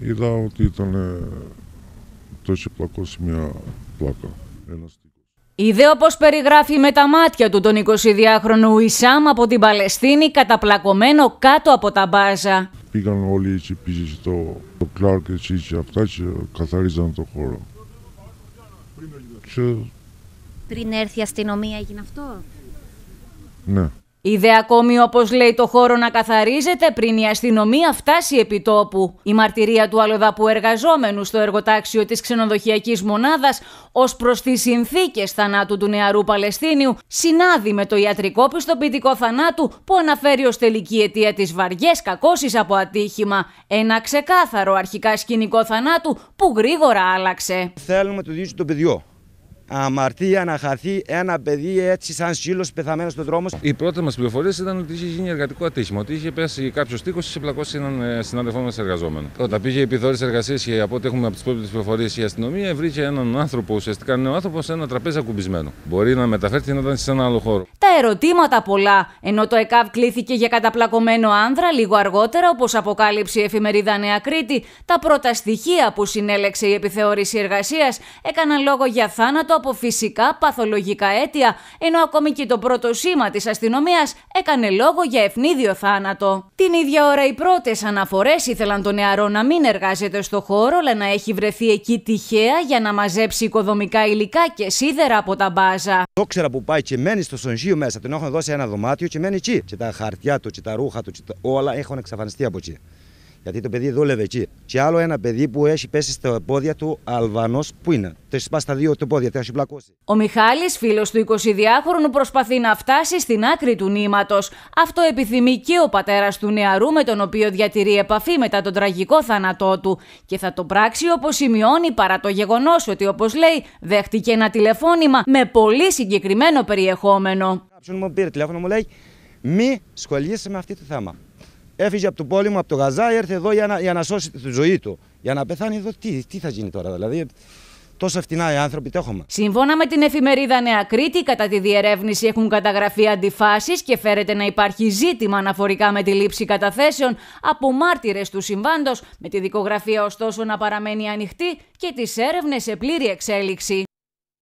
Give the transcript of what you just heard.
Είδα ότι ήταν το είχε πλακώσει μια πλάκα. Ένας Είδε όπως περιγράφει με τα μάτια του τον 22χρονο Ισάμ από την Παλαιστίνη καταπλακωμένο κάτω από τα μπάζα. Πήγαν όλοι έτσι πίσω στο το Κλάρκ έτσι, και αυτά και καθαρίζαν το χώρο. Πριν έρθει η αστυνομία έγινε αυτό. Ναι. Είδε ακόμη όπως λέει το χώρο να καθαρίζεται πριν η αστυνομία φτάσει επί τόπου. Η μαρτυρία του αλλοδαπού εργαζόμενου στο εργοτάξιο της ξενοδοχειακής μονάδας ως προς τις συνθήκες θανάτου του νεαρού Παλαιστίνιου συνάδει με το ιατρικό πιστοποιητικό θανάτου που αναφέρει ως τελική αιτία της βαριές κακώσει από ατύχημα. Ένα ξεκάθαρο αρχικά σκηνικό θανάτου που γρήγορα άλλαξε. Θέλουμε το δίσκο το παιδιό αμαρτία να χαθεί ένα παιδί έτσι σαν σύλλος πεθαμένος στον δρόμο. Οι πρώτες μας πληροφορίες ήταν ότι είχε γίνει εργατικό ατύχημα. Ότι είχε πέσει κάποιος τείχο και πλακώσει έναν ε, συνάδελφό μας εργαζόμενο. Όταν πήγε η επιθεώρηση εργασίας και από ό,τι έχουμε από τις πρώτες πληροφορίες η αστυνομία, βρήκε έναν άνθρωπο, ουσιαστικά νέο άνθρωπο, σε ένα τραπέζι ακουμπισμένο. Μπορεί να μεταφέρθηκε να ήταν σε ένα άλλο χώρο. Τα ερωτήματα πολλά. Ενώ το ΕΚΑΒ κλήθηκε για καταπλακωμένο άνδρα λίγο αργότερα, όπως αποκάλυψε η εφημερίδα Νέα Κρήτη, τα πρώτα στοιχεία που συνέλεξε η επιθεώρηση εργασίας έκαναν λόγο για θάνατο από φυσικά παθολογικά αίτια, ενώ ακόμη και το πρώτο σήμα της αστυνομίας έκανε λόγο για ευνίδιο θάνατο. Την ίδια ώρα οι πρώτες αναφορές ήθελαν τον νεαρό να μην εργάζεται στο χώρο, αλλά να έχει βρεθεί εκεί τυχαία για να μαζέψει οικοδομικά υλικά και σίδερα από τα μπάζα. Το ξέρα που πάει και μένει στο σονζίο μέσα, τον έχουν δώσει ένα δωμάτιο και μένει εκεί. Και τα χαρτιά του, και τα ρούχα του, όλα έχουν εξαφανιστεί από εκεί. Γιατί το παιδί δούλευε εκεί. Και άλλο ένα παιδί που έχει πέσει στα πόδια του Αλβανός που είναι. Το έχει στα δύο του πόδια, το έχει πλακώσει. Ο Μιχάλης, φίλος του 22χρονου, προσπαθεί να φτάσει στην άκρη του νήματος. Αυτό επιθυμεί και ο πατέρας του νεαρού, με τον οποίο διατηρεί επαφή μετά τον τραγικό θάνατό του. Και θα το πράξει όπως σημειώνει παρά το γεγονός ότι, όπως λέει, δέχτηκε ένα τηλεφώνημα με πολύ συγκεκριμένο περιεχόμενο. Κάποιον μου πήρε τηλέφωνο, μου λέει, μη σχολείσαι με αυτή το θέμα. Έφυγε από το πόλεμο, από το Γαζά, ήρθε εδώ για να, για να σώσει τη ζωή του. Για να πεθάνει εδώ, τι, τι θα γίνει τώρα, δηλαδή. Τόσα φτηνά οι άνθρωποι τέχομαι. Σύμφωνα με την εφημερίδα Νέα Κρήτη, κατά τη διερεύνηση έχουν καταγραφεί αντιφάσεις και φέρεται να υπάρχει ζήτημα αναφορικά με τη λήψη καταθέσεων από μάρτυρες του συμβάντος, με τη δικογραφία ωστόσο να παραμένει ανοιχτή και τις έρευνες σε πλήρη εξέλιξη.